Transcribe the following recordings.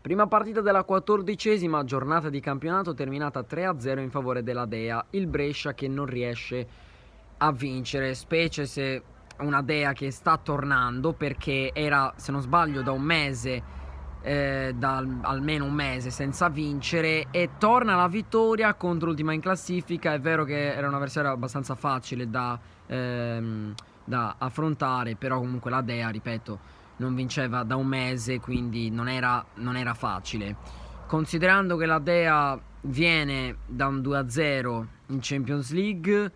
Prima partita della quattordicesima giornata di campionato terminata 3-0 in favore della Dea, il Brescia che non riesce a vincere, specie se una Dea che sta tornando perché era, se non sbaglio, da un mese, eh, da almeno un mese senza vincere e torna la vittoria contro l'ultima in classifica, è vero che era un avversario abbastanza facile da, ehm, da affrontare, però comunque la Dea, ripeto, non vinceva da un mese, quindi non era, non era facile. Considerando che la Dea viene da un 2-0 in Champions League,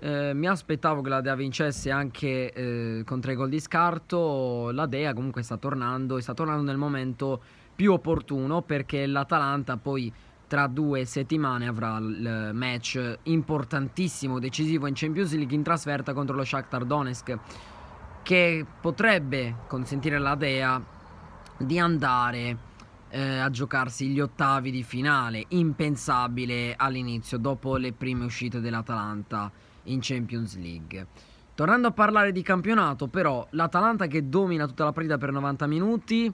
eh, mi aspettavo che la Dea vincesse anche eh, con tre gol di scarto. La Dea comunque sta tornando e sta tornando nel momento più opportuno perché l'Atalanta poi tra due settimane avrà il match importantissimo, decisivo in Champions League in trasferta contro lo Shakhtar Donetsk che potrebbe consentire alla Dea di andare eh, a giocarsi gli ottavi di finale, impensabile all'inizio, dopo le prime uscite dell'Atalanta in Champions League. Tornando a parlare di campionato, però, l'Atalanta che domina tutta la partita per 90 minuti,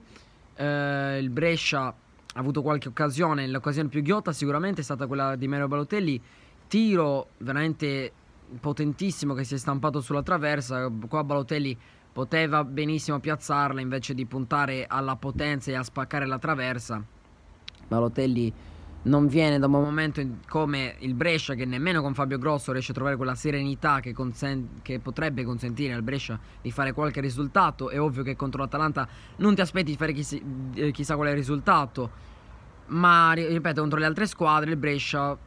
eh, il Brescia ha avuto qualche occasione, l'occasione più ghiotta sicuramente è stata quella di Mario Balotelli, tiro veramente potentissimo che si è stampato sulla traversa. Qua Balotelli poteva benissimo piazzarla invece di puntare alla potenza e a spaccare la traversa. Balotelli non viene da un momento come il Brescia che nemmeno con Fabio Grosso riesce a trovare quella serenità che, che, potrebbe consentire al Brescia di fare qualche risultato. È ovvio che contro l'Atalanta non ti aspetti di fare chiss eh, chissà quale risultato, ma ripeto contro le altre squadre il Brescia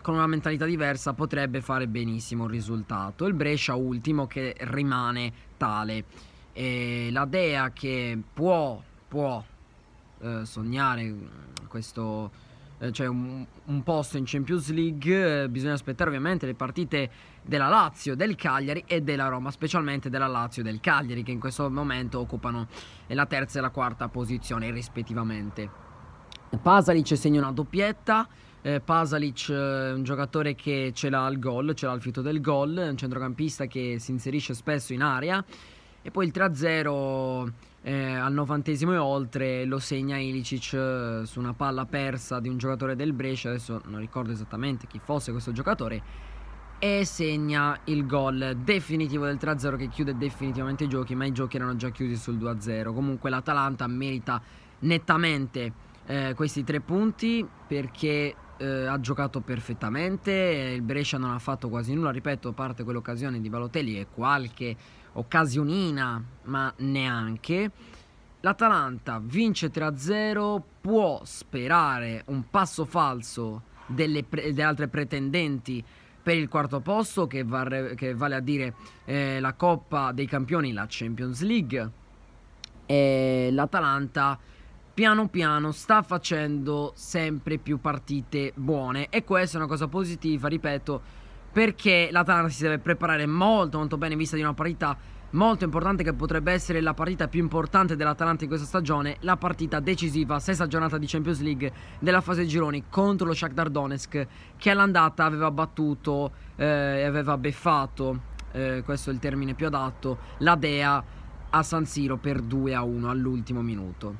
con una mentalità diversa potrebbe fare benissimo il risultato. Il Brescia ultimo che rimane tale. E la Dea che può, può eh, sognare mm, questo, eh, cioè un, un, posto in Champions League, eh, bisogna aspettare ovviamente le partite della Lazio, del Cagliari e della Roma, specialmente della Lazio e del Cagliari che in questo momento occupano la terza e la quarta posizione rispettivamente. Pasalic segna una doppietta eh, Pasalic eh, è un giocatore che ce l'ha al gol, ce l'ha al fitto del gol, è un centrocampista che si inserisce spesso in area. E poi il 3-0 eh, al novantesimo e oltre lo segna Ilicic eh, su una palla persa di un giocatore del Brescia, adesso non ricordo esattamente chi fosse questo giocatore, e segna il gol definitivo del 3-0 che chiude definitivamente i giochi, ma i giochi erano già chiusi sul 2-0. Comunque l'Atalanta merita nettamente eh, questi tre punti perché eh, ha giocato perfettamente, eh, il Brescia non ha fatto quasi nulla, ripeto, a parte quell'occasione di Balotelli e qualche occasionina, ma neanche. L'Atalanta vince 3-0, può sperare un passo falso delle, pre delle altre pretendenti per il quarto posto, che, che vale a dire eh, la Coppa dei Campioni, la Champions League. E l'Atalanta piano piano sta facendo sempre più partite buone e questa è una cosa positiva, ripeto, perché l'Atalanta si deve preparare molto molto bene in vista di una partita molto importante che potrebbe essere la partita più importante dell'Atalanta in questa stagione, la partita decisiva, sesta giornata di Champions League della fase gironi contro lo Shakhtar Donetsk che all'andata aveva battuto eh, e eh, aveva beffato, eh, questo è il termine più adatto, la Dea a San Siro per 2 a 1 all'ultimo minuto.